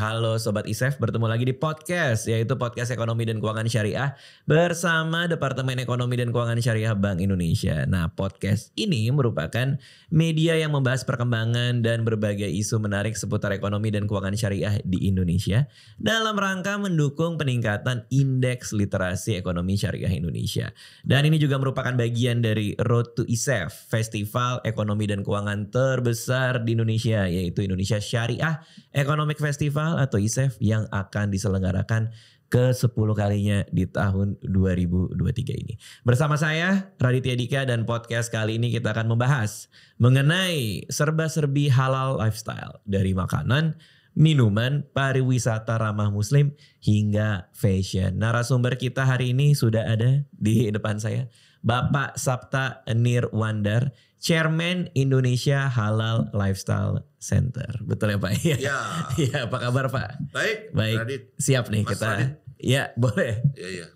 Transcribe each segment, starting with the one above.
Halo Sobat ISEF, bertemu lagi di podcast, yaitu podcast ekonomi dan keuangan syariah bersama Departemen Ekonomi dan Keuangan Syariah Bank Indonesia. Nah, podcast ini merupakan media yang membahas perkembangan dan berbagai isu menarik seputar ekonomi dan keuangan syariah di Indonesia dalam rangka mendukung peningkatan indeks literasi ekonomi syariah Indonesia. Dan ini juga merupakan bagian dari Road to ISEF, festival ekonomi dan keuangan terbesar di Indonesia, yaitu Indonesia Syariah Economic Festival Festival atau ISEF yang akan diselenggarakan ke 10 kalinya di tahun 2023 ini. Bersama saya Raditya Dika dan podcast kali ini kita akan membahas mengenai serba-serbi halal lifestyle dari makanan, minuman, pariwisata ramah muslim hingga fashion. Narasumber kita hari ini sudah ada di depan saya, Bapak Sapta Nirwandar Chairman Indonesia Halal Lifestyle Center. Betul ya Pak? Iya. Ya. ya, apa kabar Pak? Baik. Baik. Radit. Siap nih Mas kita. Radit. Ya, boleh. Iya, iya.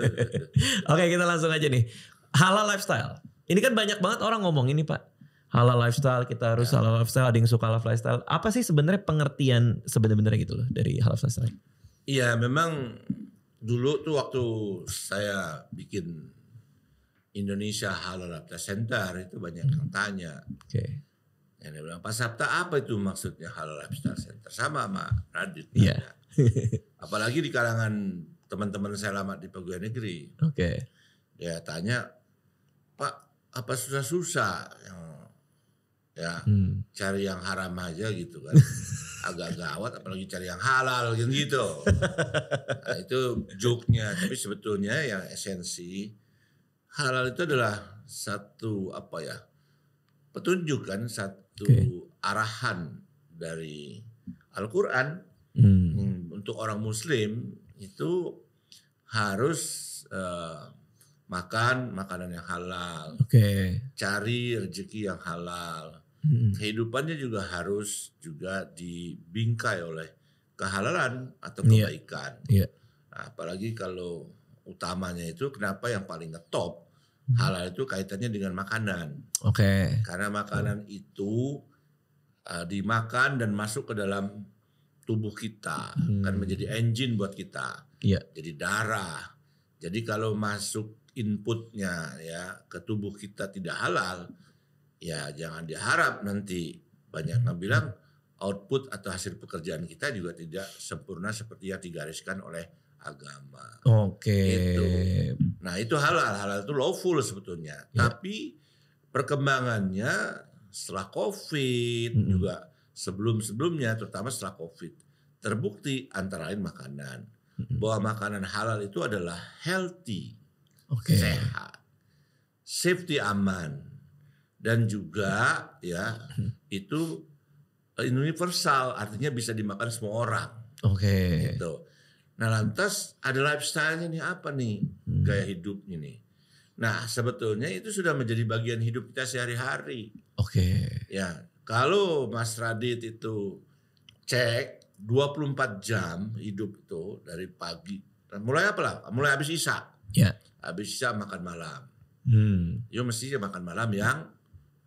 Oke, kita langsung aja nih. Halal lifestyle. Ini kan banyak banget orang ngomong ini, Pak. Halal lifestyle, kita harus ya. halal lifestyle, ada yang suka halal lifestyle. Apa sih sebenarnya pengertian sebenarnya gitu loh dari halal lifestyle? Iya, memang dulu tuh waktu saya bikin Indonesia Halal Rapta Center itu banyak yang hmm. tanya. Oke. Okay. Yang dia bilang Pak Sabta apa itu maksudnya Halal Rapta Center? Sama sama Radit. Iya. Yeah. Apalagi di kalangan teman-teman saya lama di pegawai negeri. Oke. Okay. Dia tanya Pak apa susah-susah yang ya hmm. cari yang haram aja gitu kan agak gawat apalagi cari yang halal kan gitu nah, itu joke nya, tapi sebetulnya yang esensi halal itu adalah satu apa ya petunjuk kan satu okay. arahan dari Al-Quran hmm. hmm. untuk orang Muslim itu harus uh, makan makanan yang halal, okay. cari rezeki yang halal, hmm. kehidupannya juga harus juga dibingkai oleh kehalalan atau iya. kebaikan. Yeah. Yeah. Nah, apalagi kalau utamanya itu kenapa yang paling ngetop hmm. halal itu kaitannya dengan makanan. Oke. Okay. Karena makanan itu uh, dimakan dan masuk ke dalam tubuh kita hmm. kan menjadi engine buat kita. Iya. Yeah. Jadi darah. Jadi kalau masuk inputnya ya ke tubuh kita tidak halal, ya jangan diharap nanti banyak yang hmm. bilang output atau hasil pekerjaan kita juga tidak sempurna seperti yang digariskan oleh agama. Oke. Okay. Itu. Nah itu halal, halal itu lawful sebetulnya. Yeah. Tapi perkembangannya setelah COVID -hmm. juga sebelum-sebelumnya, terutama setelah COVID, terbukti antara lain makanan -hmm. bahwa makanan halal itu adalah healthy, okay. sehat, safety aman, dan juga ya -hmm. itu universal, artinya bisa dimakan semua orang. Oke. Okay. Gitu. Nah lantas ada lifestyle-nya nih apa nih hmm. gaya hidup ini Nah sebetulnya itu sudah menjadi bagian hidup kita sehari-hari. Oke. Okay. Ya kalau Mas Radit itu cek 24 jam hidup itu dari pagi. Mulai apa lah? Mulai habis isa. Ya. Yeah. Habis isa makan malam. Hmm. Yo ya, mestinya makan malam yang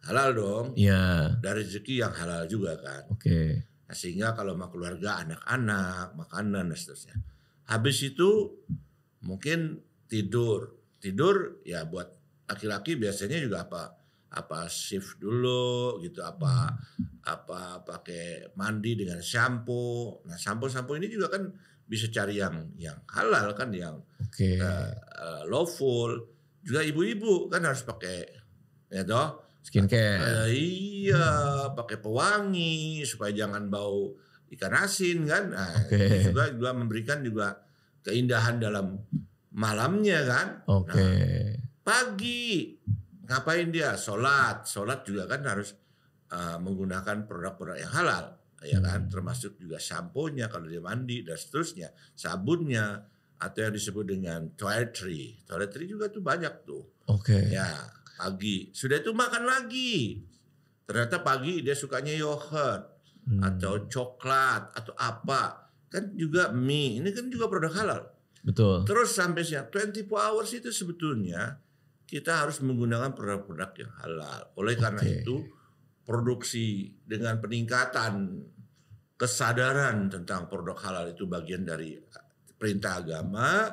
halal dong. Iya. Yeah. Dari rezeki yang halal juga kan. Oke. Okay. Nah, sehingga kalau sama keluarga, anak-anak, makanan dan seterusnya. Habis itu mungkin tidur. Tidur ya buat laki-laki biasanya juga apa? apa shift dulu gitu apa apa pakai mandi dengan sampo nah sampo-sampo ini juga kan bisa cari yang yang halal kan yang okay. uh, eh, eh, lawful juga ibu-ibu kan harus pakai ya toh skincare uh, iya pakai pewangi supaya jangan bau ikan asin kan. Nah, okay. juga juga memberikan juga keindahan dalam malamnya kan. Oke. Okay. Nah, pagi ngapain dia? Sholat, sholat juga kan harus uh, menggunakan produk-produk yang halal, ya kan? Hmm. Termasuk juga sampo-nya kalau dia mandi dan seterusnya, sabunnya atau yang disebut dengan toiletry. Toiletry juga tuh banyak tuh. Oke. Okay. Ya pagi sudah itu makan lagi. Ternyata pagi dia sukanya yogurt hmm. atau coklat atau apa kan juga mie ini kan juga produk halal betul terus sampai siang 24 hours itu sebetulnya kita harus menggunakan produk-produk yang halal oleh karena itu produksi dengan peningkatan kesadaran tentang produk halal itu bagian dari perintah agama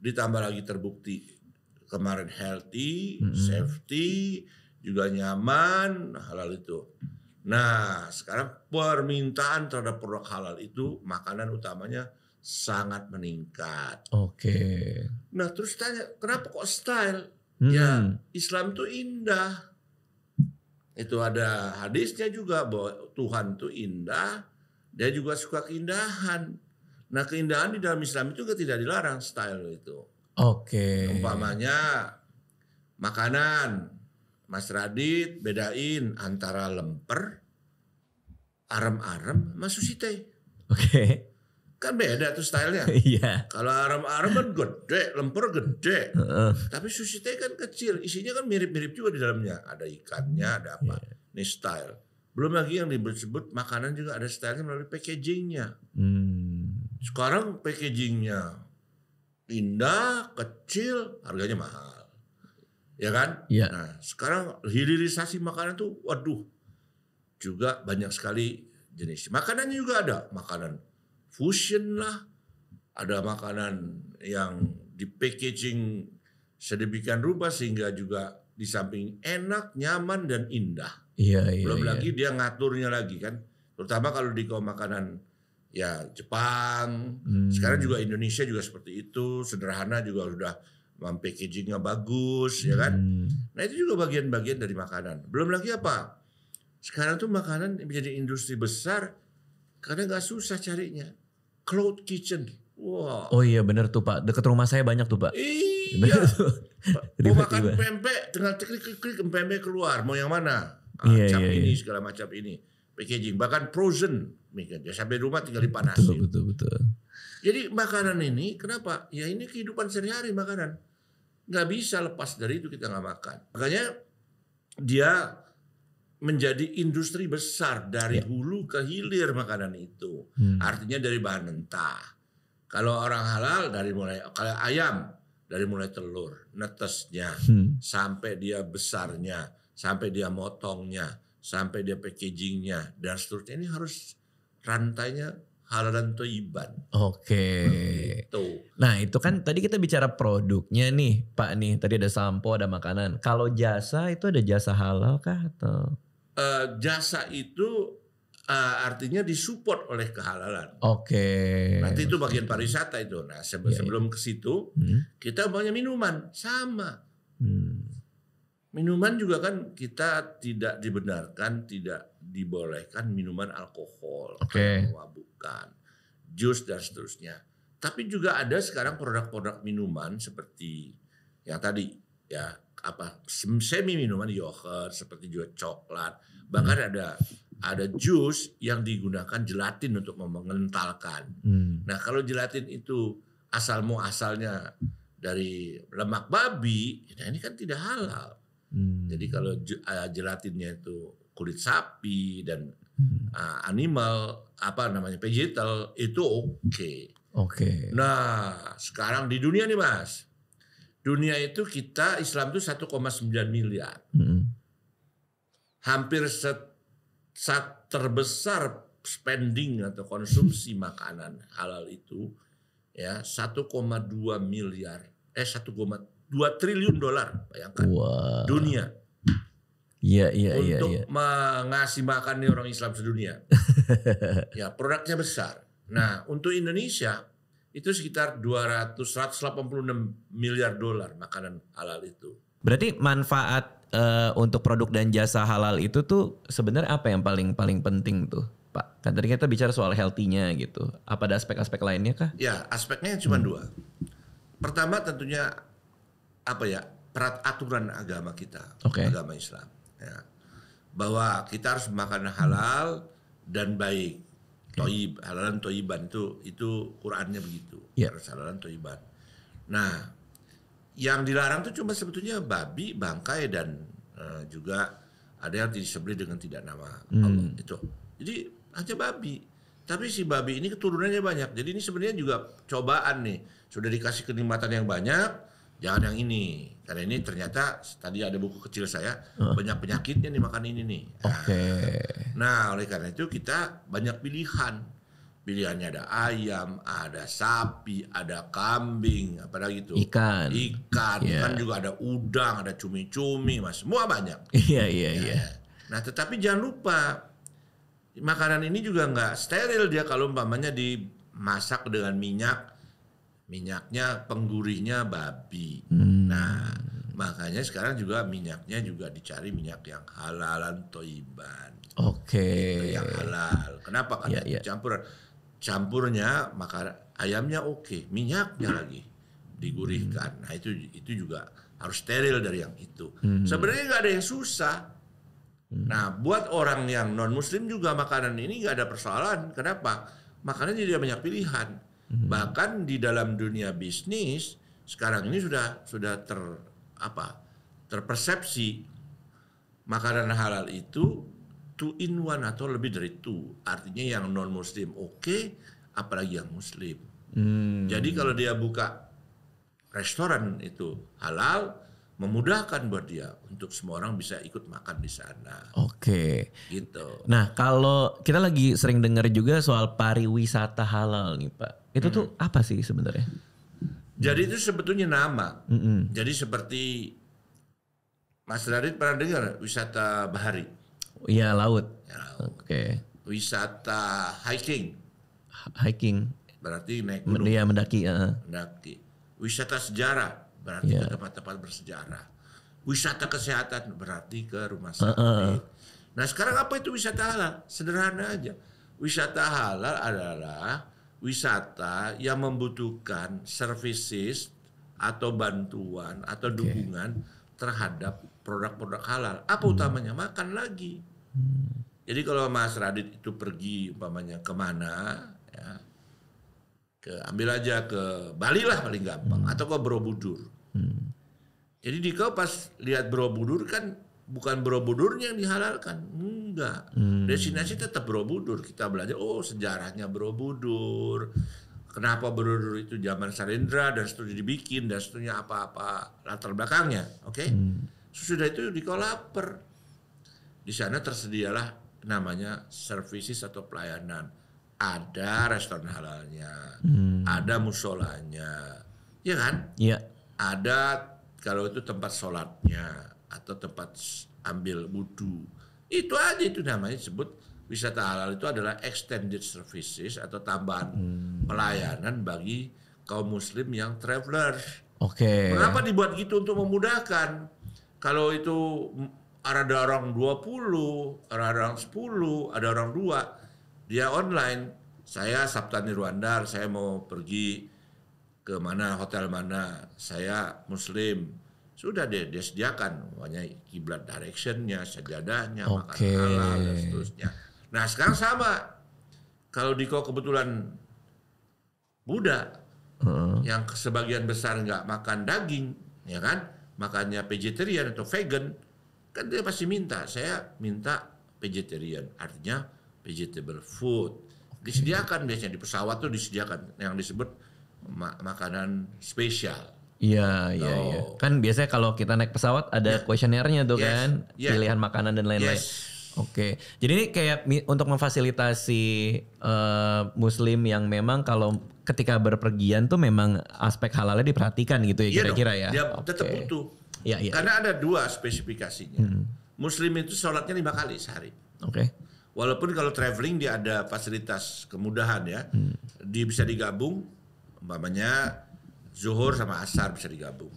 ditambah lagi terbukti kemarin healthy, hmm. safety, juga nyaman halal itu. Nah, sekarang permintaan terhadap produk halal itu makanan utamanya sangat meningkat. Oke. Okay. Nah, terus tanya, kenapa kok style? Hmm. Ya, Islam itu indah. Itu ada hadisnya juga bahwa Tuhan itu indah, dia juga suka keindahan. Nah, keindahan di dalam Islam itu juga tidak dilarang style itu. Oke. Okay. Umpamanya makanan Mas Radit bedain antara lemper, arem-arem, Mas susite. Oke. Kan beda tuh stylenya. Iya. yeah. Kalau arem-arem kan gede, lemper gede. Uh. Tapi susite kan kecil, isinya kan mirip-mirip juga di dalamnya. Ada ikannya, ada apa. Yeah. Ini style. Belum lagi yang disebut makanan juga ada stylenya melalui packagingnya. Hmm. Sekarang packagingnya indah, kecil, harganya mahal ya kan? Ya. Nah, sekarang hilirisasi makanan tuh waduh juga banyak sekali jenis. Makanannya juga ada, makanan fusion lah, ada makanan yang di packaging sedemikian rupa sehingga juga di samping enak, nyaman dan indah. Iya, iya, Belum ya. lagi dia ngaturnya lagi kan. Terutama kalau di kau makanan ya Jepang, hmm. sekarang juga Indonesia juga seperti itu, sederhana juga sudah packagingnya bagus ya kan hmm. nah itu juga bagian-bagian dari makanan belum lagi apa sekarang tuh makanan menjadi industri besar karena nggak susah carinya cloud kitchen Wow. Oh iya benar tuh pak, deket rumah saya banyak tuh pak. Iya. Mau makan pempek, tinggal klik klik klik pempek keluar. Mau yang mana? Ah, iya, cap iya, ini iya. segala macam ini. Packaging bahkan frozen, kan, ya sampai rumah tinggal dipanasin. Betul betul betul. Jadi makanan ini kenapa? Ya ini kehidupan sehari-hari makanan nggak bisa lepas dari itu kita nggak makan. Makanya dia menjadi industri besar dari ya. hulu ke hilir makanan itu. Hmm. Artinya dari bahan mentah. Kalau orang halal dari mulai kalau ayam dari mulai telur, netesnya, hmm. sampai dia besarnya, sampai dia motongnya, sampai dia packagingnya dan seterusnya ini harus rantainya halalan toiban. Oke. Okay. Gitu. Nah itu kan tadi kita bicara produknya nih Pak nih. Tadi ada sampo, ada makanan. Kalau jasa itu ada jasa halal kah atau? Uh, jasa itu uh, artinya disupport oleh kehalalan. Oke. Okay. Nanti itu bagian pariwisata itu. Nah se yeah, iya. sebelum ke situ hmm. kita banyak minuman sama. Hmm. Minuman juga kan kita tidak dibenarkan tidak dibolehkan minuman alkohol, okay. bukan jus dan seterusnya. Tapi juga ada sekarang produk-produk minuman seperti yang tadi ya apa semi minuman yogurt seperti juga coklat bahkan hmm. ada ada jus yang digunakan gelatin untuk mengentalkan. Hmm. Nah kalau gelatin itu asal mau asalnya dari lemak babi, nah ini kan tidak halal. Hmm. Jadi kalau eh, gelatinnya itu kulit sapi dan uh, animal apa namanya vegetal itu oke. Okay. Oke. Okay. Nah, sekarang di dunia nih Mas. Dunia itu kita Islam itu 1,9 miliar. Hmm. Hampir set, set terbesar spending atau konsumsi makanan halal itu ya 1,2 miliar eh 1,2 triliun dolar bayangkan wow. dunia Iya, iya, iya. Untuk ya. mengasih makan nih orang Islam sedunia. ya, produknya besar. Nah, untuk Indonesia itu sekitar 200 186 miliar dolar makanan halal itu. Berarti manfaat uh, untuk produk dan jasa halal itu tuh sebenarnya apa yang paling paling penting tuh? Pak, kan tadi kita bicara soal healthy-nya gitu. Apa ada aspek-aspek lainnya kah? Ya, aspeknya cuma hmm. dua. Pertama tentunya apa ya? Perat aturan agama kita, okay. agama Islam ya, bahwa kita harus makan halal dan baik. Toyib, halalan toiban itu itu Qurannya begitu. Ya. halalan toiban Nah, yang dilarang itu cuma sebetulnya babi, bangkai dan uh, juga ada yang disembelih dengan tidak nama hmm. Allah itu. Jadi hanya babi. Tapi si babi ini keturunannya banyak. Jadi ini sebenarnya juga cobaan nih. Sudah dikasih kenikmatan yang banyak, jangan yang ini karena ini ternyata tadi ada buku kecil saya hmm. banyak penyakitnya nih makan ini nih oke okay. Nah, nah oleh karena itu kita banyak pilihan pilihannya ada ayam ada sapi ada kambing apa lagi itu ikan ikan yeah. kan juga ada udang ada cumi-cumi mas semua banyak iya iya ya. iya nah tetapi jangan lupa makanan ini juga nggak steril dia kalau umpamanya dimasak dengan minyak minyaknya penggurihnya babi. Hmm. Nah, makanya sekarang juga minyaknya juga dicari minyak yang halalan toiban. Oke. Okay. yang halal. Kenapa? Karena yeah, yeah. campuran campurnya maka ayamnya oke, okay. minyaknya lagi digurihkan. Hmm. Nah, itu itu juga harus steril dari yang itu. Hmm. Sebenarnya nggak ada yang susah. Hmm. Nah, buat orang yang non Muslim juga makanan ini nggak ada persoalan. Kenapa? Makanannya jadi banyak pilihan. Hmm. Bahkan di dalam dunia bisnis sekarang ini sudah sudah ter apa? terpersepsi makanan halal itu two in one atau lebih dari itu Artinya yang non muslim oke, okay, apalagi yang muslim. Hmm. Jadi kalau dia buka restoran itu halal, memudahkan buat dia untuk semua orang bisa ikut makan di sana. Oke. Okay. Gitu. Nah, kalau kita lagi sering dengar juga soal pariwisata halal nih, Pak. Itu hmm. tuh apa sih sebenarnya? Jadi itu sebetulnya nama. Mm -hmm. Jadi seperti Mas Radit pernah dengar wisata bahari? Iya laut. Ya, laut. Oke. Okay. Wisata hiking. Hiking. Berarti naik iya, gunung. Iya mendaki. Uh. Mendaki. Wisata sejarah berarti yeah. ke tempat-tempat bersejarah. Wisata kesehatan berarti ke rumah sakit. Uh -uh. Nah sekarang apa itu wisata halal? Sederhana aja. Wisata halal adalah wisata yang membutuhkan services atau bantuan atau dukungan okay. terhadap produk-produk halal. Apa hmm. utamanya? Makan lagi. Hmm. Jadi kalau Mas Radit itu pergi umpamanya kemana, ya, ke ambil aja ke Bali lah paling gampang hmm. atau ke Borobudur. Hmm. Jadi di kau pas lihat Borobudur kan bukan Borobudurnya yang dihalalkan, enggak. Hmm. Destinasi tetap Borobudur. Kita belajar oh sejarahnya Borobudur. Kenapa Borobudur itu zaman Sarendra dan seterusnya dibikin dan seterusnya apa-apa latar belakangnya, oke? Okay? Hmm. Sesudah itu di kau lapar. Di sana tersedialah namanya services atau pelayanan ada restoran halalnya, hmm. ada musolanya, ya kan? Iya. Ada kalau itu tempat sholatnya atau tempat ambil wudhu, itu aja itu namanya sebut wisata halal itu adalah extended services atau tambahan hmm. pelayanan bagi kaum muslim yang traveler. Oke. Okay. Kenapa dibuat gitu untuk memudahkan? Kalau itu ada orang 20, ada orang 10, ada orang 2, dia online saya Sabtani Nirwandar, saya mau pergi ke mana hotel mana saya Muslim sudah deh dia sediakan namanya kiblat directionnya sajadahnya okay. makan halal dan seterusnya nah sekarang sama kalau di Diko kebetulan Buddha hmm. yang sebagian besar nggak makan daging ya kan makannya vegetarian atau vegan kan dia pasti minta saya minta vegetarian artinya vegetable food. Disediakan biasanya di pesawat tuh disediakan yang disebut ma makanan spesial. Iya, iya, iya. Kan biasanya kalau kita naik pesawat ada ya. kuesionernya yeah. tuh yes. kan, yeah. pilihan makanan dan lain-lain. Yes. Oke, jadi ini kayak untuk memfasilitasi uh, Muslim yang memang kalau ketika berpergian tuh memang aspek halalnya diperhatikan gitu ya iya kira-kira ya. Iya, okay. tetap butuh. Iya Yeah, iya. Karena ada dua spesifikasinya. Hmm. Muslim itu sholatnya lima kali sehari. Oke. Okay. Walaupun kalau traveling dia ada fasilitas kemudahan ya. Hmm. Dia bisa digabung umpamanya zuhur sama asar bisa digabung.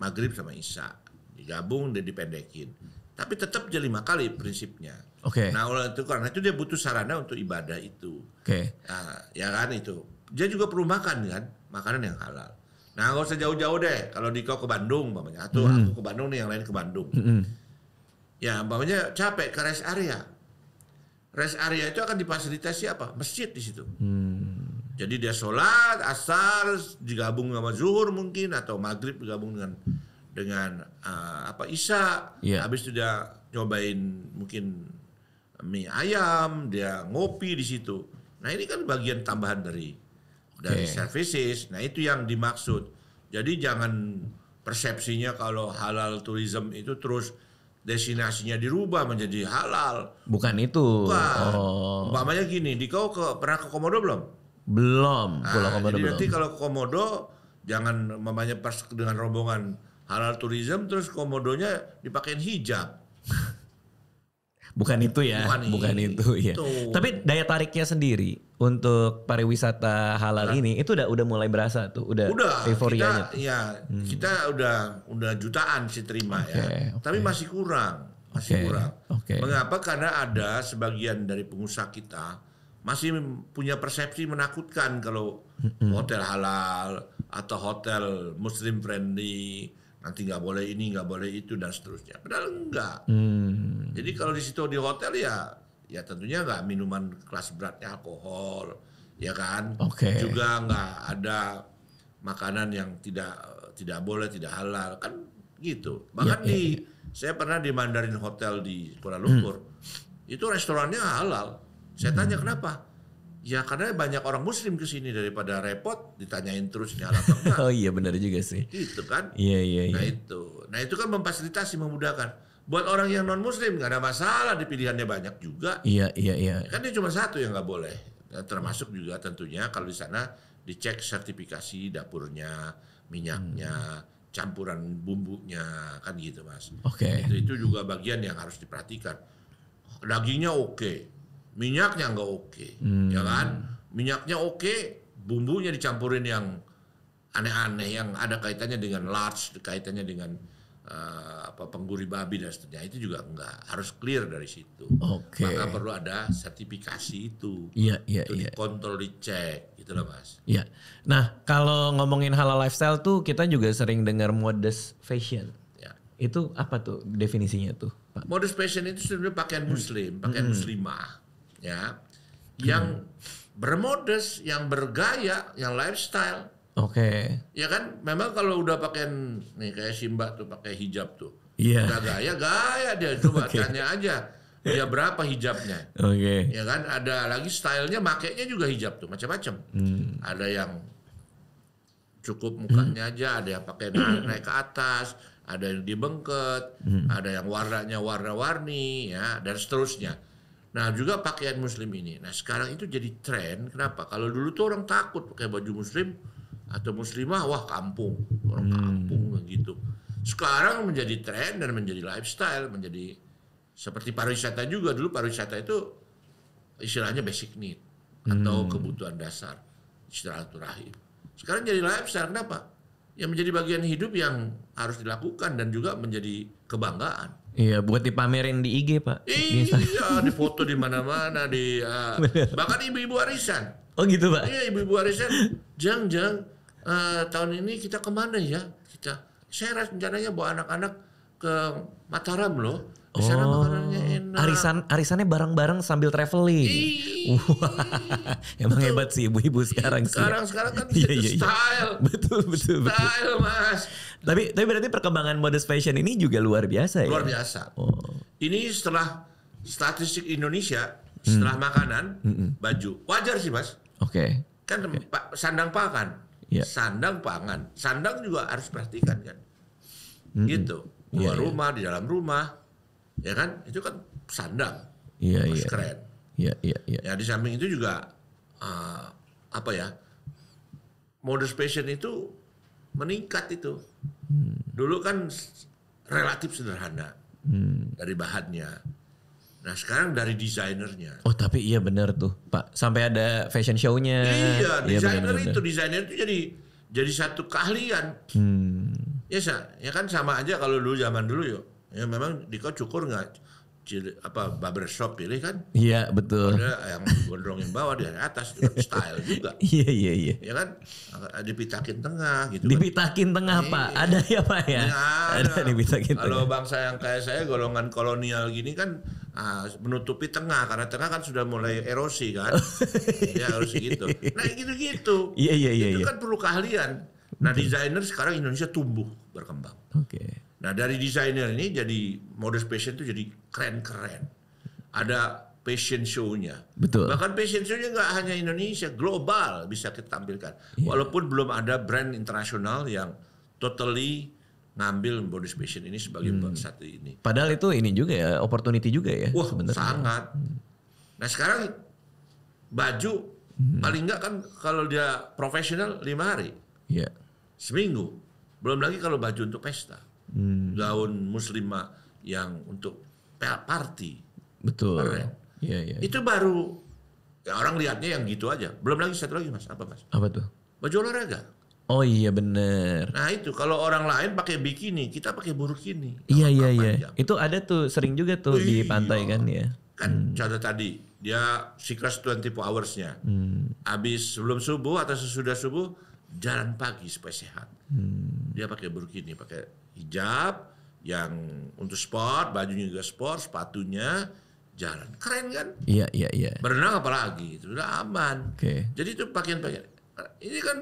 Maghrib sama isya digabung dan dipendekin. Tapi tetap jadi lima kali prinsipnya. Oke. Okay. Nah oleh itu karena itu dia butuh sarana untuk ibadah itu. Oke. Okay. Nah, ya kan itu. Dia juga perlu makan kan, makanan yang halal. Nah nggak usah jauh-jauh deh. Kalau di kau ke Bandung, umpamanya, atau hmm. aku ke Bandung nih, yang lain ke Bandung. Hmm. Ya, umpamanya capek ke rest area rest area itu akan difasilitasi apa? Masjid di situ. Hmm. Jadi dia sholat, asar digabung sama zuhur mungkin atau maghrib digabung dengan dengan uh, apa isya. Yeah. Habis itu dia cobain mungkin mie ayam, dia ngopi di situ. Nah ini kan bagian tambahan dari dari services. Nah itu yang dimaksud. Jadi jangan persepsinya kalau halal tourism itu terus Destinasinya dirubah menjadi halal. Bukan itu. Bukan. Oh. Umpamanya gini, di kau ke, pernah ke Komodo belum? Belum. Nah, Pulau nah, Komodo jadi belum. nanti kalau ke Komodo jangan mamanya pas dengan rombongan halal tourism terus komodonya dipakein hijab. Bukan itu ya, bukan, bukan itu, itu ya. Tapi daya tariknya sendiri untuk pariwisata halal nah. ini itu udah udah mulai berasa tuh, udah, udah euforia Kita, Ya, hmm. kita udah udah jutaan sih terima okay, ya. Okay. Tapi masih kurang, masih okay, kurang. Okay. Mengapa? Karena ada sebagian dari pengusaha kita masih punya persepsi menakutkan kalau -hmm. hotel halal atau hotel muslim friendly nanti nggak boleh ini nggak boleh itu dan seterusnya padahal enggak hmm. jadi kalau di situ di hotel ya ya tentunya nggak minuman kelas beratnya alkohol ya kan okay. juga nggak ada makanan yang tidak tidak boleh tidak halal kan gitu bahkan ya, ya, di ya. saya pernah di Mandarin Hotel di Kuala Lumpur hmm. itu restorannya halal saya tanya hmm. kenapa Ya karena banyak orang muslim ke sini daripada repot ditanyain terus nyala apa enggak. oh iya benar juga sih. Itu kan. Iya iya nah, iya. Nah itu. Nah itu kan memfasilitasi memudahkan. Buat orang yang non muslim nggak ada masalah di pilihannya banyak juga. Iya iya iya. Kan dia cuma satu yang nggak boleh. Nah, termasuk juga tentunya kalau di sana dicek sertifikasi dapurnya, minyaknya, hmm campuran bumbunya kan gitu mas. Oke. Okay. Itu, itu juga bagian yang harus diperhatikan. Dagingnya oke, minyaknya nggak oke, hmm. ya kan? Minyaknya oke, bumbunya dicampurin yang aneh-aneh yang ada kaitannya dengan large, kaitannya dengan uh, apa pengguri babi dan seterusnya itu juga enggak harus clear dari situ. Oke. Okay. Maka perlu ada sertifikasi itu. Iya, iya, iya. Dikontrol, dicek gitu loh, Mas. Iya. Nah, kalau ngomongin halal lifestyle tuh kita juga sering dengar modest fashion Ya. itu apa tuh definisinya tuh Pak? Modest fashion itu sebenarnya pakaian hmm. muslim, pakaian hmm. muslimah ya yang hmm. bermodus, yang bergaya, yang lifestyle. Oke. Okay. Ya kan, memang kalau udah pakai nih kayak Simba tuh pakai hijab tuh. Yeah. Udah gaya, gaya dia coba okay. tanya aja dia berapa hijabnya. Oke. Okay. Ya kan, ada lagi stylenya, makainya juga hijab tuh macam-macam. Hmm. Ada yang cukup mukanya hmm. aja, ada yang pakai naik, naik ke atas, ada yang dibengket, hmm. ada yang warnanya warna-warni, ya dan seterusnya Nah juga pakaian muslim ini. Nah sekarang itu jadi tren. Kenapa? Kalau dulu tuh orang takut pakai baju muslim atau muslimah, wah kampung, orang hmm. kampung gitu. Sekarang menjadi tren dan menjadi lifestyle, menjadi seperti pariwisata juga dulu pariwisata itu istilahnya basic need atau hmm. kebutuhan dasar rahim. Sekarang jadi lifestyle kenapa? Yang menjadi bagian hidup yang harus dilakukan dan juga menjadi kebanggaan. Iya, buat dipamerin di IG pak. Iya, di, foto di mana-mana di uh, bahkan ibu-ibu arisan. Oh gitu pak? Iya, ibu-ibu arisan. Jang, jang, uh, tahun ini kita kemana ya? Kita, saya rencananya bawa anak-anak ke Mataram loh. Di sana oh, makanannya enak. Arisan arisannya bareng-bareng sambil traveling. Wah, emang betul. hebat sih ibu-ibu sekarang, sekarang sih. Ya. Sekarang sekarang kan iya, iya, iya, style. Betul betul. Style betul. mas. Tapi tapi berarti perkembangan modest fashion ini juga luar biasa luar ya. Luar biasa. Oh. Ini setelah statistik Indonesia setelah hmm. makanan, hmm. baju wajar sih mas. Oke. Okay. Kan okay. sandang pangan. Yeah. Sandang pangan, sandang juga harus perhatikan kan. Hmm. Gitu. Luar yeah, iya. rumah, yeah. di dalam rumah ya kan itu kan sandang iya, iya, iya. keren iya iya iya ya di samping itu juga uh, apa ya modus fashion itu meningkat itu hmm. dulu kan relatif sederhana hmm. dari bahannya Nah sekarang dari desainernya. Oh tapi iya benar tuh Pak. Sampai ada fashion shownya nya Iya, iya itu desainer itu jadi jadi satu keahlian. Hmm. Ya, ya kan sama aja kalau dulu zaman dulu yuk. Ya memang Diko cukur nggak apa shop pilih kan? Iya betul. Ada yang gondrongin bawah di atas style juga. Iya iya iya. Ya kan, gitu kan. dipitakin tengah gitu. Dipitakin kan. tengah Nih, pak, iya. ada ya pak ya. Iya, ada, ada dipitakin. Kalau tengah. bangsa yang kayak saya golongan kolonial gini kan ah, menutupi tengah karena tengah kan sudah mulai erosi kan. ya harus gitu. Nah gitu gitu. Iya iya iya. Itu iya. kan perlu keahlian. Nah desainer sekarang Indonesia tumbuh berkembang. Oke. Okay. Nah dari desainer ini jadi modus fashion itu jadi keren-keren. Ada fashion show-nya. Betul. Bahkan fashion show-nya nggak hanya Indonesia, global bisa kita tampilkan. Yeah. Walaupun belum ada brand internasional yang totally ngambil modus fashion ini sebagai hmm. satu ini. Padahal itu ini juga ya, opportunity juga ya. Wah, sebenernya. sangat. Hmm. Nah sekarang baju hmm. paling nggak kan kalau dia profesional lima hari, yeah. seminggu. Belum lagi kalau baju untuk pesta hmm. gaun muslimah yang untuk party. Betul. Ya? Ya, ya. Itu baru ya orang lihatnya yang gitu aja. Belum lagi satu lagi mas, apa mas? Apa tuh? Baju olahraga. Oh iya bener. Nah itu kalau orang lain pakai bikini, kita pakai burkini. Iya iya iya. Itu ada tuh sering juga tuh Ui, di iya. pantai iya. kan ya. Kan hmm. contoh tadi dia siklas 24 hours-nya. Hmm. Habis sebelum subuh atau sesudah subuh jalan pagi supaya sehat. Hmm. Dia pakai burkini, pakai hijab, yang untuk sport, bajunya juga sport, sepatunya jalan. Keren kan? Iya, iya, iya. Berenang apalagi, itu udah aman. Oke. Okay. Jadi itu pakaian-pakaian. Ini kan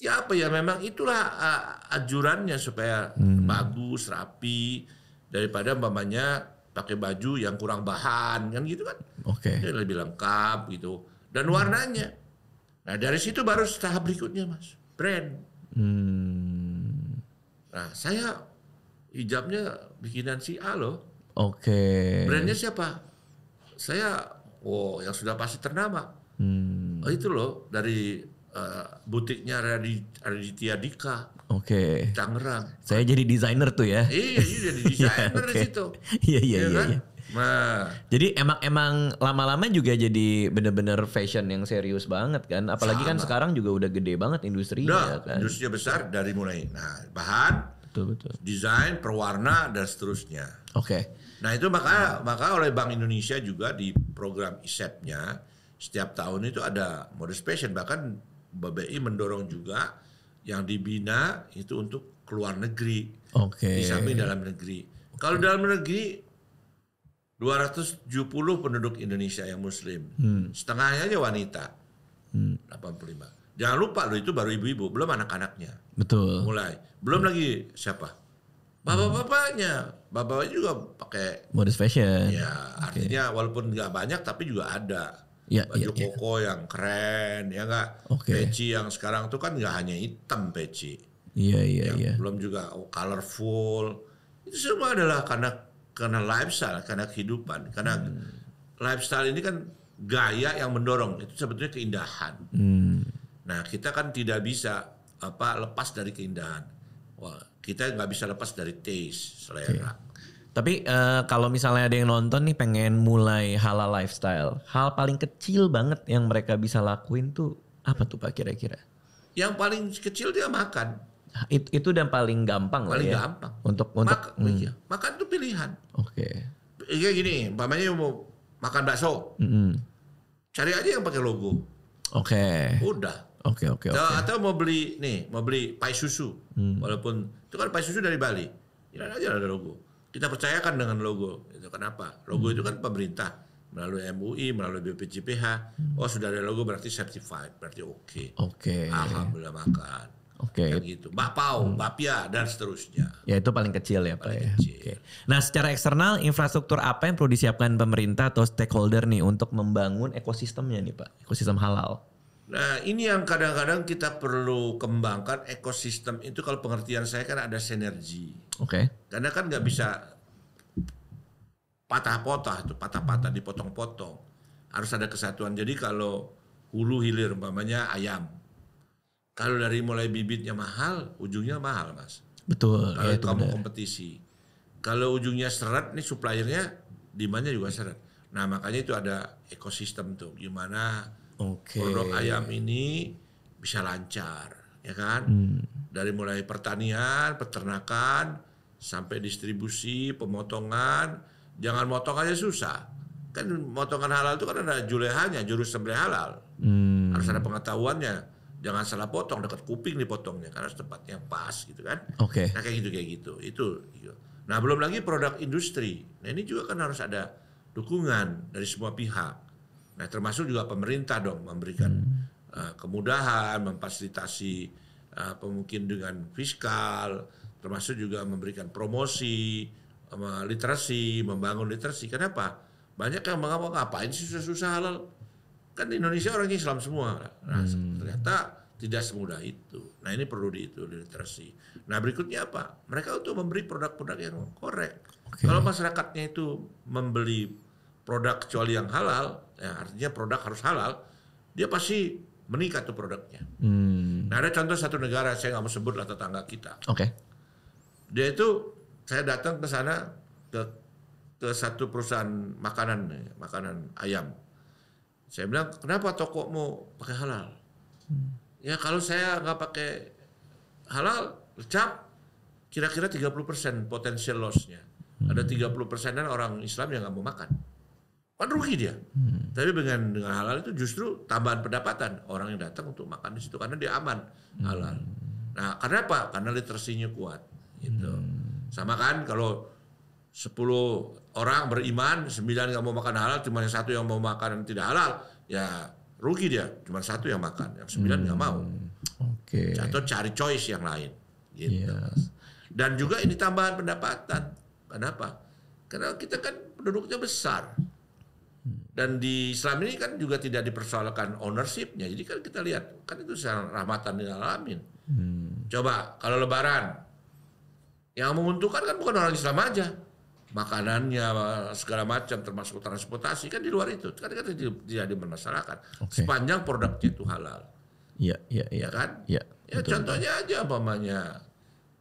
ya apa ya memang itulah uh, ajurannya supaya hmm. bagus, rapi daripada umpamanya pakai baju yang kurang bahan kan gitu kan. Oke. Okay. lebih lengkap gitu. Dan warnanya. Nah, dari situ baru tahap berikutnya, Mas. Brand. Hmm Nah, saya hijabnya bikinan si A loh. Oke. Okay. Brandnya siapa? Saya, wow, yang sudah pasti ternama. Hmm. Oh, itu loh dari uh, butiknya Raditya Dika. Oke. Okay. Tangerang. Saya jadi desainer tuh ya. Iya, iya jadi ya, desainer di situ. Iya, iya, iya. iya, kan? iya. Nah. Jadi emang emang lama-lama juga jadi bener-bener fashion yang serius banget kan. Apalagi kan Sama. kan sekarang juga udah gede banget industrinya udah, ya kan. Industrinya besar dari mulai nah bahan, betul betul. Desain, perwarna dan seterusnya. Oke. Okay. Nah, itu maka nah. maka oleh Bank Indonesia juga di program ISEP-nya e setiap tahun itu ada mode fashion bahkan BBI mendorong juga yang dibina itu untuk keluar negeri. Oke. Okay. Di samping dalam negeri. Kalau dalam negeri 270 penduduk Indonesia yang Muslim, hmm. setengahnya aja wanita, hmm. 85. Jangan lupa loh itu baru ibu-ibu, belum anak-anaknya. Betul. Mulai, belum hmm. lagi siapa? Bapak-bapaknya, bapak-bapaknya juga pakai modest fashion. Ya, okay. artinya walaupun nggak banyak tapi juga ada. Ya, baju ya, ya. koko ya. yang keren, ya enggak. Okay. Peci yang sekarang tuh kan nggak hanya hitam peci. Iya, iya, ya, iya. Belum juga colorful. Itu semua adalah karena karena lifestyle, karena kehidupan, karena hmm. lifestyle ini kan gaya yang mendorong itu sebetulnya keindahan. Hmm. Nah kita kan tidak bisa apa lepas dari keindahan. Wah kita nggak bisa lepas dari taste selera. Okay. Iya. Tapi uh, kalau misalnya ada yang nonton nih pengen mulai halal lifestyle, hal paling kecil banget yang mereka bisa lakuin tuh apa tuh pak kira-kira? Yang paling kecil dia makan. It, itu dan paling gampang paling lah ya. gampang untuk untuk Maka, hmm. iya. makan itu pilihan oke okay. iya gini umpamanya mau makan bakso mm-hmm. cari aja yang pakai logo oke okay. udah oke okay, oke okay, ya, atau, okay. atau mau beli nih mau beli pai susu hmm. walaupun itu kan pai susu dari Bali ya aja ada logo kita percayakan dengan logo itu kenapa logo hmm. itu kan pemerintah melalui MUI, melalui BPJPH. Hmm. Oh sudah ada logo berarti certified, berarti oke. Okay. Oke. Okay. Alhamdulillah makan. Oke. Okay. Gitu. Bapau, hmm. bapia dan seterusnya. Ya itu paling kecil ya, paling Pak ya. Kecil. Okay. Nah, secara eksternal infrastruktur apa yang perlu disiapkan pemerintah atau stakeholder nih untuk membangun ekosistemnya nih, Pak? Ekosistem halal. Nah, ini yang kadang-kadang kita perlu kembangkan ekosistem itu kalau pengertian saya kan ada sinergi. Oke. Okay. Karena kan nggak bisa patah patah itu, patah-patah dipotong-potong. Harus ada kesatuan. Jadi kalau hulu hilir umpamanya ayam, kalau dari mulai bibitnya mahal, ujungnya mahal, Mas. Betul. Ya, Kalau ya, itu kamu kompetisi. Kalau ujungnya seret nih suppliernya demandnya juga seret. Nah, makanya itu ada ekosistem tuh gimana okay. produk ayam ini bisa lancar, ya kan? Hmm. Dari mulai pertanian, peternakan sampai distribusi, pemotongan, jangan motong aja susah kan motongan halal itu kan ada julehannya, jurus sembelih halal hmm. harus ada pengetahuannya jangan salah potong dekat kuping nih potongnya karena tempatnya pas gitu kan. Oke. Okay. Nah kayak gitu kayak gitu. Itu. Iya. Nah belum lagi produk industri. Nah ini juga kan harus ada dukungan dari semua pihak. Nah termasuk juga pemerintah dong memberikan hmm. uh, kemudahan, memfasilitasi uh, eh, mungkin dengan fiskal, termasuk juga memberikan promosi, eh, literasi, membangun literasi. Kenapa? Banyak yang mengapa ngapain sih susah-susah halal? kan di Indonesia orang Islam semua. Nah, hmm. ternyata tidak semudah itu. Nah, ini perlu di itu literasi. Nah, berikutnya apa? Mereka untuk memberi produk-produk yang korek. Okay. Kalau masyarakatnya itu membeli produk kecuali yang halal, ya artinya produk harus halal, dia pasti meningkat tuh produknya. Hmm. Nah, ada contoh satu negara saya nggak mau sebut lah tetangga kita. Oke. Okay. Dia itu saya datang ke sana ke ke satu perusahaan makanan makanan ayam saya bilang, kenapa toko mau pakai halal? Hmm. Ya kalau saya nggak pakai halal, lecap kira-kira 30% potensial loss-nya. Hmm. Ada 30 persenan orang Islam yang nggak mau makan. Kan rugi dia. Hmm. Tapi dengan dengan halal itu justru tambahan pendapatan orang yang datang untuk makan di situ karena dia aman hmm. halal. Nah, kenapa Karena literasinya kuat gitu. Hmm. Sama kan kalau 10 orang beriman sembilan nggak mau makan halal cuma yang satu yang mau makan yang tidak halal ya rugi dia cuma satu yang makan yang sembilan nggak hmm. mau oke okay. atau cari choice yang lain gitu yes. dan juga ini tambahan pendapatan kenapa karena kita kan penduduknya besar dan di Islam ini kan juga tidak dipersoalkan ownershipnya jadi kan kita lihat kan itu rahmatan lil alamin hmm. coba kalau Lebaran yang menguntungkan kan bukan orang Islam aja makanannya segala macam termasuk transportasi kan di luar itu kan kan jadi masyarakat okay. sepanjang produk itu halal iya iya iya ya kan iya ya contohnya aja apa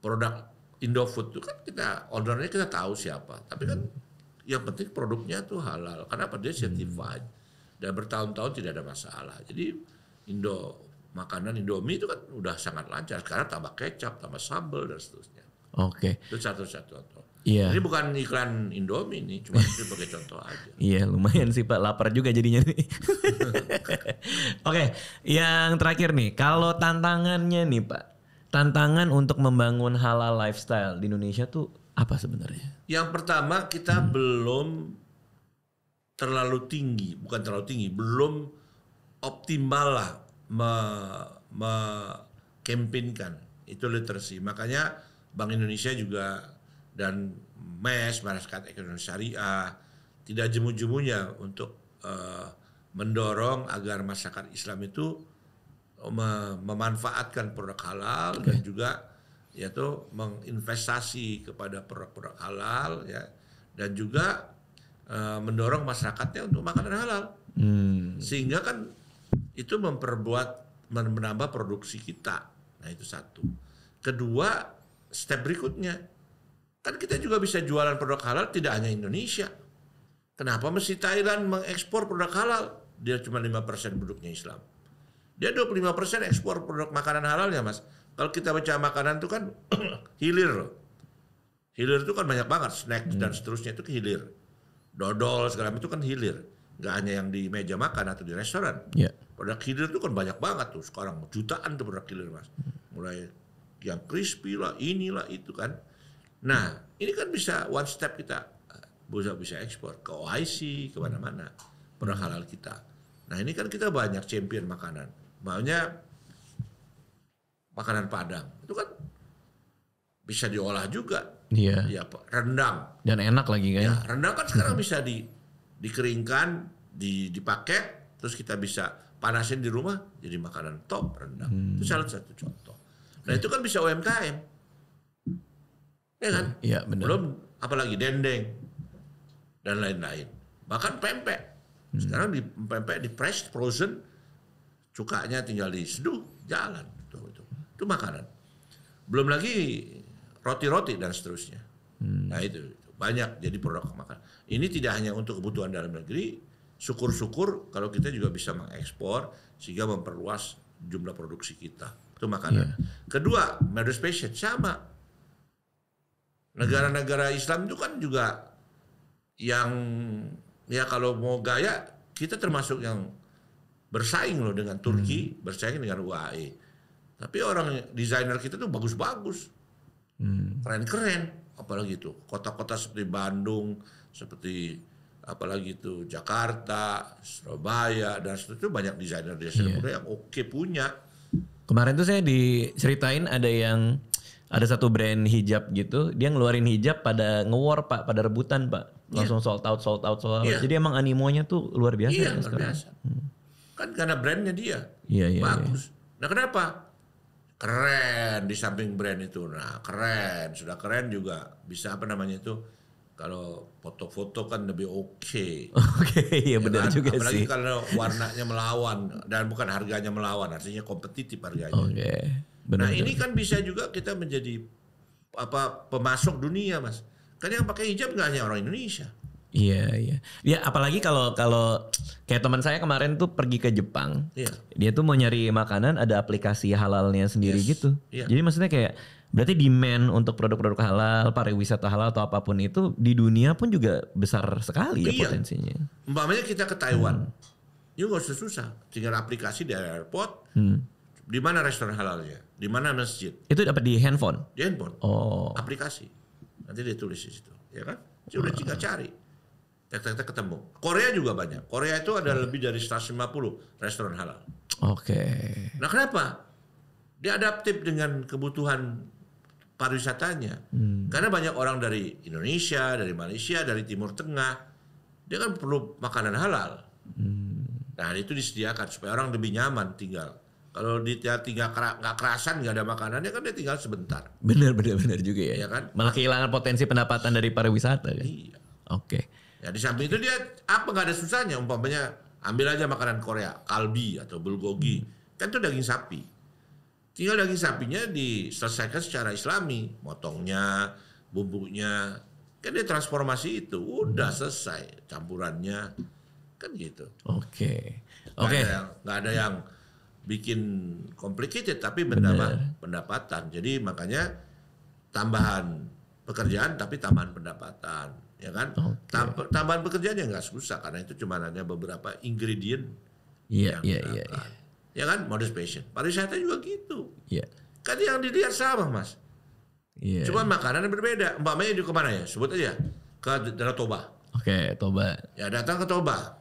produk Indofood itu kan kita ordernya kita tahu siapa tapi kan hmm. yang penting produknya itu halal kenapa dia hmm. certified hmm. dan bertahun-tahun tidak ada masalah jadi Indo makanan Indomie itu kan udah sangat lancar karena tambah kecap tambah sambal dan seterusnya oke okay. itu satu-satu contoh Iya. Ini bukan iklan Indomie nih, cuma sebagai contoh aja. Iya, lumayan sih Pak, lapar juga jadinya nih. Oke, okay, yang terakhir nih, kalau tantangannya nih Pak, tantangan untuk membangun halal lifestyle di Indonesia tuh apa sebenarnya? Yang pertama kita hmm. belum terlalu tinggi, bukan terlalu tinggi, belum optimal lah me, me itu literasi. Makanya Bank Indonesia juga dan MES Masyarakat Ekonomi Syariah tidak jemu-jemunya untuk uh, mendorong agar masyarakat Islam itu memanfaatkan produk halal okay. dan juga yaitu menginvestasi kepada produk-produk halal ya dan juga uh, mendorong masyarakatnya untuk makanan halal hmm. sehingga kan itu memperbuat menambah produksi kita nah itu satu kedua step berikutnya Kan kita juga bisa jualan produk halal tidak hanya Indonesia. Kenapa mesti Thailand mengekspor produk halal? Dia cuma 5% penduduknya Islam. Dia 25% ekspor produk makanan halal ya Mas. Kalau kita baca makanan itu kan hilir loh. Hilir itu kan banyak banget, snack hmm. dan seterusnya itu hilir. Dodol segala itu kan hilir. Gak hanya yang di meja makan atau di restoran. Yeah. Produk hilir itu kan banyak banget tuh sekarang. Jutaan tuh produk hilir, Mas. Mulai yang crispy lah, inilah itu kan. Nah, ini kan bisa one step kita bisa bisa ekspor ke OIC ke mana-mana produk halal kita. Nah, ini kan kita banyak champion makanan. Maunya makanan Padang. Itu kan bisa diolah juga. Iya. Ya, rendang. Dan enak lagi kan. Ya, rendang kan sekarang bisa di dikeringkan, di dipakai, terus kita bisa panasin di rumah jadi makanan top rendang. Hmm. Itu salah satu contoh. Nah, itu kan bisa UMKM Ya kan? Iya, benar. Belum apalagi dendeng dan lain-lain. Bahkan pempek. Hmm. Sekarang di pempek di fresh frozen cukanya tinggal diseduh, jalan itu itu. Itu makanan. Belum lagi roti-roti dan seterusnya. Hmm. Nah itu, itu banyak jadi produk makanan. Ini tidak hanya untuk kebutuhan dalam negeri, syukur-syukur kalau kita juga bisa mengekspor sehingga memperluas jumlah produksi kita. Itu makanan. Yeah. Kedua, marriage sama Negara-negara Islam itu kan juga yang ya kalau mau gaya kita termasuk yang bersaing loh dengan Turki, hmm. bersaing dengan UAE. Tapi orang desainer kita tuh bagus-bagus. Hmm. Keren-keren apalagi itu. Kota-kota seperti Bandung, seperti apalagi itu Jakarta, Surabaya dan seterusnya banyak desainer iya. desainer yeah. yang oke okay punya. Kemarin tuh saya diceritain ada yang ada satu brand hijab gitu dia ngeluarin hijab pada ngewar pak pada rebutan pak iya. langsung yeah. sold out sold out sold out yeah. jadi emang animonya tuh luar biasa yeah, ya, luar sekarang. biasa hmm. kan karena brandnya dia yeah, yeah, bagus yeah. nah kenapa keren di samping brand itu nah keren sudah keren juga bisa apa namanya itu kalau foto-foto kan lebih oke. Okay. Oke, okay, iya ya benar kan? juga Apalagi sih. Apalagi kalau warnanya melawan dan bukan harganya melawan, artinya kompetitif harganya. Oke. Okay. Benar, nah ini kan bisa juga kita menjadi apa pemasok dunia mas. Kan yang pakai hijab nggak hanya orang Indonesia. Iya iya. Ya apalagi kalau kalau kayak teman saya kemarin tuh pergi ke Jepang. Iya. Dia tuh mau nyari makanan ada aplikasi halalnya sendiri yes. gitu. Iya. Jadi maksudnya kayak berarti demand untuk produk-produk halal, pariwisata halal atau apapun itu di dunia pun juga besar sekali ya iya. ya potensinya. Umpamanya kita ke Taiwan. Hmm. Ya nggak susah, tinggal aplikasi dari airport. Hmm di mana restoran halalnya? Di mana masjid? Itu dapat di handphone. Di handphone. Oh. Aplikasi. Nanti ditulis di situ, ya kan? Sudah tinggal cari. Tek, tek, tek ketemu. Korea juga banyak. Korea itu ada hmm. lebih dari 150 restoran halal. Oke. Okay. Nah kenapa? Dia adaptif dengan kebutuhan pariwisatanya. Hmm. Karena banyak orang dari Indonesia, dari Malaysia, dari Timur Tengah, dia kan perlu makanan halal. Hmm. Nah itu disediakan supaya orang lebih nyaman tinggal. Kalau di tiga nggak kerasan nggak ada makanannya kan dia tinggal sebentar. Bener bener bener juga ya. Iya kan? Malah kehilangan potensi pendapatan dari pariwisata kan. Iya. Oke. Okay. Ya di samping itu dia apa nggak ada susahnya umpamanya ambil aja makanan Korea kalbi atau bulgogi hmm. kan itu daging sapi. Tinggal daging sapinya diselesaikan secara Islami, motongnya, bumbunya, kan dia transformasi itu udah hmm. selesai campurannya kan gitu. Oke. Okay. Oke. Okay. Nggak ada yang, gak ada yang hmm bikin complicated tapi menambah pendapatan. Jadi makanya tambahan pekerjaan tapi tambahan pendapatan, ya kan? Okay. Tambahan pekerjaan ya nggak susah karena itu cuma hanya beberapa ingredient yeah, yang yeah, yeah, yeah. ya kan Modest passion. Pariwisata juga gitu. Yeah. Kan yang dilihat sama mas. Yeah. Cuma makanan yang berbeda. mbak Umpamanya di kemana ya? Sebut aja ke Danau Toba. Oke, okay, Toba. Ya datang ke Toba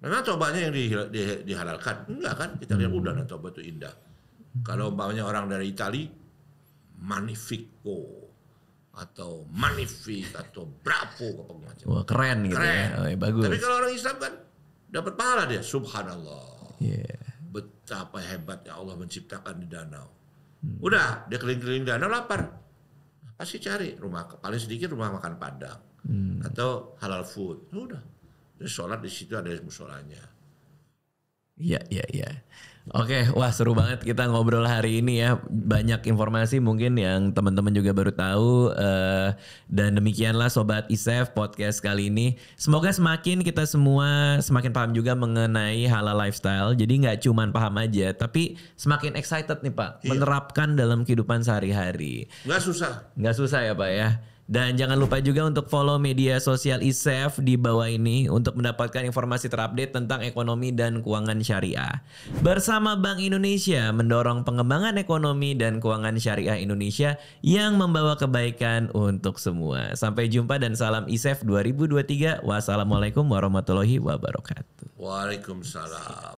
karena cobanya yang di, di, dihalalkan. Enggak kan? Kita lihat udah hmm. nah, coba itu indah. Kalau umpamanya orang dari Itali, magnifico atau magnific atau bravo apa macam. Wah, keren gitu ya. Oh, ya bagus. Tapi kalau orang Islam kan dapat pahala dia, subhanallah. Yeah. Betapa hebatnya Allah menciptakan di danau. Hmm. Udah, dia keliling-keliling danau lapar. Pasti cari rumah paling sedikit rumah makan padang hmm. atau halal food. Udah Terus sholat di situ ada musolanya. Iya, iya, iya. Oke, okay, wah seru banget kita ngobrol hari ini ya. Banyak informasi mungkin yang teman-teman juga baru tahu. Uh, dan demikianlah Sobat ISEF podcast kali ini. Semoga semakin kita semua semakin paham juga mengenai halal lifestyle. Jadi nggak cuma paham aja, tapi semakin excited nih Pak. Iya. Menerapkan dalam kehidupan sehari-hari. Nggak susah. Nggak susah ya Pak ya. Dan jangan lupa juga untuk follow media sosial ISEF di bawah ini untuk mendapatkan informasi terupdate tentang ekonomi dan keuangan syariah. Bersama Bank Indonesia mendorong pengembangan ekonomi dan keuangan syariah Indonesia yang membawa kebaikan untuk semua. Sampai jumpa dan salam ISEF 2023. Wassalamualaikum warahmatullahi wabarakatuh. Waalaikumsalam.